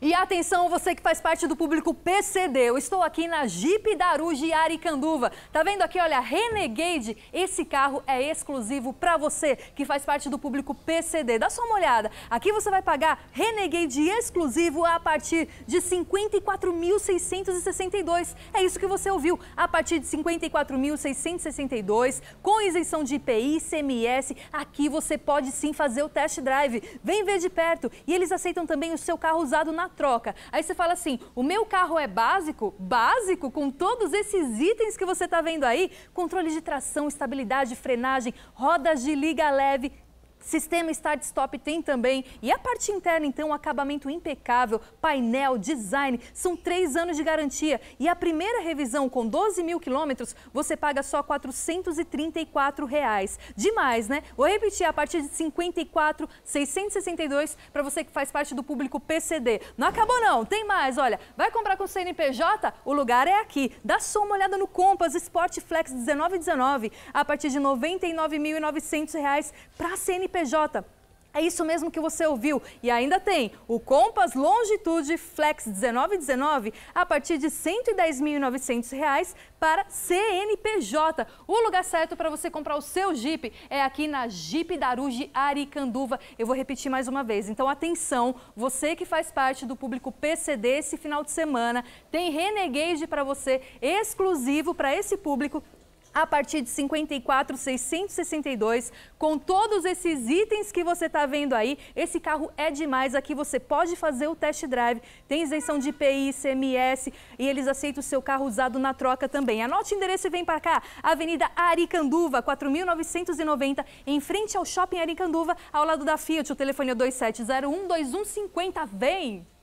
E atenção, você que faz parte do público PCD, eu estou aqui na Jeep Daruji Aricanduva. Tá vendo aqui, olha, Renegade, esse carro é exclusivo para você que faz parte do público PCD. Dá só uma olhada, aqui você vai pagar Renegade exclusivo a partir de 54.662. É isso que você ouviu, a partir de 54.662, com isenção de IPI, CMS, aqui você pode sim fazer o test drive. Vem ver de perto e eles aceitam também o seu carro usado na troca. Aí você fala assim: o meu carro é básico? Básico? Com todos esses itens que você está vendo aí? Controle de tração, estabilidade, frenagem, rodas de liga leve Sistema Start Stop tem também. E a parte interna, então, um acabamento impecável, painel, design. São três anos de garantia. E a primeira revisão com 12 mil quilômetros, você paga só R$ 434. Reais. Demais, né? Vou repetir, a partir de 54, 662 para você que faz parte do público PCD. Não acabou não, tem mais, olha. Vai comprar com o CNPJ? O lugar é aqui. Dá só uma olhada no Compass Sport Flex 1919 a partir de R$ 99.900 para CNPJ é isso mesmo que você ouviu. E ainda tem o Compass Longitude Flex 1919 a partir de R$ 110.900 para CNPJ. O lugar certo para você comprar o seu Jeep é aqui na Jeep Daruge Aricanduva. Eu vou repetir mais uma vez. Então, atenção, você que faz parte do público PCD esse final de semana, tem Renegade para você exclusivo para esse público a partir de 54,662. Com todos esses itens que você está vendo aí, esse carro é demais. Aqui você pode fazer o test drive, tem isenção de IPI, CMS e eles aceitam o seu carro usado na troca também. Anote o endereço e vem para cá, Avenida Aricanduva, 4.990, em frente ao Shopping Aricanduva, ao lado da Fiat. O telefone é 2701-2150. Vem!